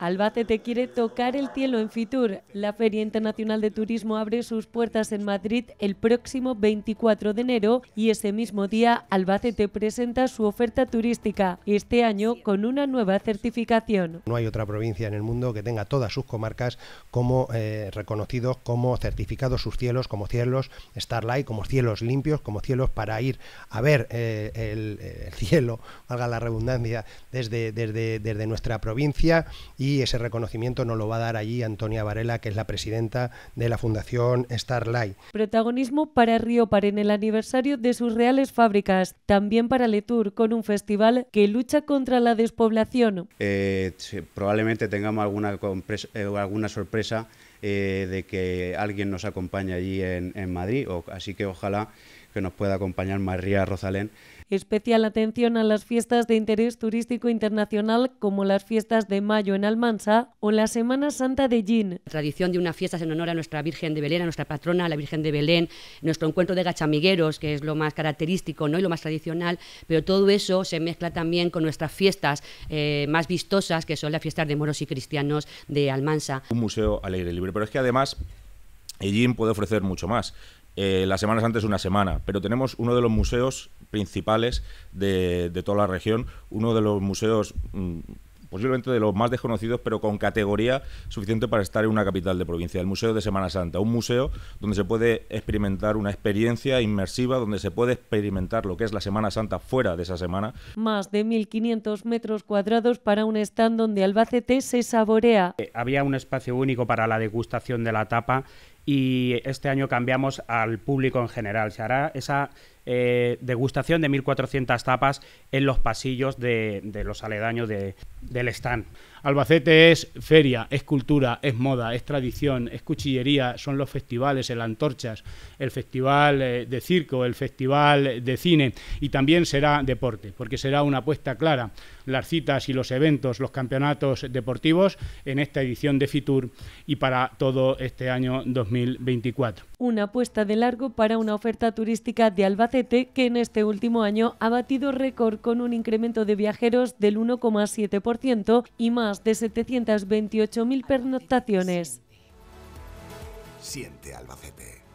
Albacete quiere tocar el cielo en Fitur. La Feria Internacional de Turismo abre sus puertas en Madrid el próximo 24 de enero y ese mismo día Albacete presenta su oferta turística, este año con una nueva certificación. No hay otra provincia en el mundo que tenga todas sus comarcas como eh, reconocidos, como certificados sus cielos, como cielos Starlight, como cielos limpios, como cielos para ir a ver eh, el, cielo, valga la redundancia, desde, desde, desde nuestra provincia y ese reconocimiento nos lo va a dar allí Antonia Varela, que es la presidenta de la Fundación Starlight. Protagonismo para Río para en el aniversario de sus reales fábricas, también para Letur, con un festival que lucha contra la despoblación. Eh, probablemente tengamos alguna, eh, sorpresa eh, de que alguien nos acompañe allí en, Madrid, así que ojalá que nos pueda acompañar María Rosalén. Especial atención a las fiestas de interés turístico internacional como las fiestas de mayo en Almansa o la Semana Santa de Gin. tradición de unas fiestas en honor a nuestra Virgen de Belén, a nuestra patrona, a la Virgen de Belén, nuestro encuentro de gachamigueros, que es lo más característico ¿no? y lo más tradicional, pero todo eso se mezcla también con nuestras fiestas eh, más vistosas, que son las fiestas de moros y cristianos de Almansa. Un museo al aire libre, pero es que además Ellín puede ofrecer mucho más. Eh, la Semana Santa es una semana, pero tenemos uno de los museos principales de, toda la región, uno de los museos mm, posiblemente de los más desconocidos, pero con categoría suficiente para estar en una capital de provincia, el Museo de Semana Santa, un museo donde se puede experimentar una experiencia inmersiva, donde se puede experimentar lo que es la Semana Santa fuera de esa semana. Más de 1.500 metros cuadrados para un stand donde Albacete se saborea. Eh, había un espacio único para la degustación de la tapa y este año cambiamos al público en general. Se hará esa eh, degustación de 1.400 tapas en los pasillos de, los aledaños del stand. Albacete es feria, es cultura, es moda, es tradición, es cuchillería, son los festivales, el Antorchas, el festival eh, de circo, el festival de cine y también será deporte, porque será una apuesta clara las citas y los eventos, los campeonatos deportivos en esta edición de Fitur y para todo este año 2024. Una apuesta de largo para una oferta turística de Albacete que en este último año ha batido récord con un incremento de viajeros del 1,7% y más de 728.000 pernoctaciones. Siente Albacete.